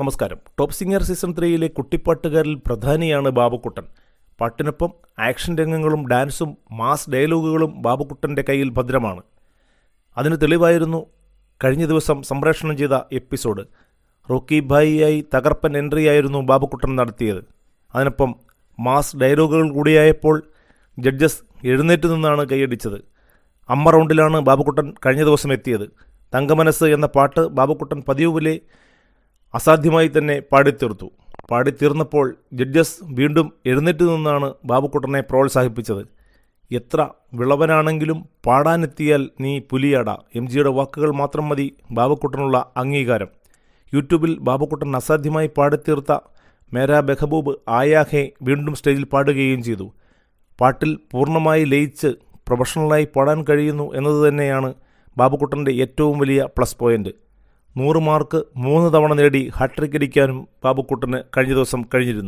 നമസ്കാരം top singer season ത്രീയിലെ കുട്ടിപ്പാട്ടുകാരിൽ പ്രധാനിയാണ് ബാബുക്കുട്ടൻ പാട്ടിനൊപ്പം ആക്ഷൻ രംഗങ്ങളും ഡാൻസും മാസ് ഡയലോഗുകളും ബാബുക്കുട്ടൻ്റെ കയ്യിൽ ഭദ്രമാണ് അതിന് തെളിവായിരുന്നു കഴിഞ്ഞ ദിവസം സംപ്രേഷണം ചെയ്ത എപ്പിസോഡ് റോക്കി ഭായിയായി തകർപ്പൻ എൻട്രിയായിരുന്നു ബാബുക്കുട്ടൻ നടത്തിയത് അതിനൊപ്പം മാസ് ഡയലോഗുകൾ കൂടിയായപ്പോൾ ജഡ്ജസ് എഴുന്നേറ്റ് നിന്നാണ് കൈയടിച്ചത് അമ്മ റൗണ്ടിലാണ് ബാബുക്കുട്ടൻ കഴിഞ്ഞ ദിവസം എത്തിയത് തങ്കമനസ് എന്ന പാട്ട് ബാബുക്കുട്ടൻ പതിവുപോലെ അസാധ്യമായി തന്നെ പാടിത്തീർത്തു പാടിത്തീർന്നപ്പോൾ ജഡ്ജസ് വീണ്ടും എഴുന്നേറ്റ് നിന്നാണ് ബാബുക്കുട്ടനെ പ്രോത്സാഹിപ്പിച്ചത് എത്ര വിളവനാണെങ്കിലും പാടാനെത്തിയാൽ നീ പുലിയാട എം ജിയുടെ വാക്കുകൾ മാത്രം മതി ബാബുക്കുട്ടനുള്ള അംഗീകാരം യൂട്യൂബിൽ ബാബുക്കുട്ടൻ അസാധ്യമായി പാടിത്തീർത്ത മേരാ ബെഹബൂബ് ആയാഹെ വീണ്ടും സ്റ്റേജിൽ പാടുകയും ചെയ്തു പാട്ടിൽ പൂർണ്ണമായി ലയിച്ച് പ്രൊഫഷണലായി പാടാൻ കഴിയുന്നു എന്നത് തന്നെയാണ് ബാബുക്കുട്ടൻ്റെ ഏറ്റവും വലിയ പ്ലസ് പോയിൻറ്റ് നൂറ് മാർക്ക് മൂന്ന് തവണ നേടി ഹാട്രിക് അടിക്കാനും ബാബുക്കുട്ടന് കഴിഞ്ഞ ദിവസം കഴിഞ്ഞിരുന്നു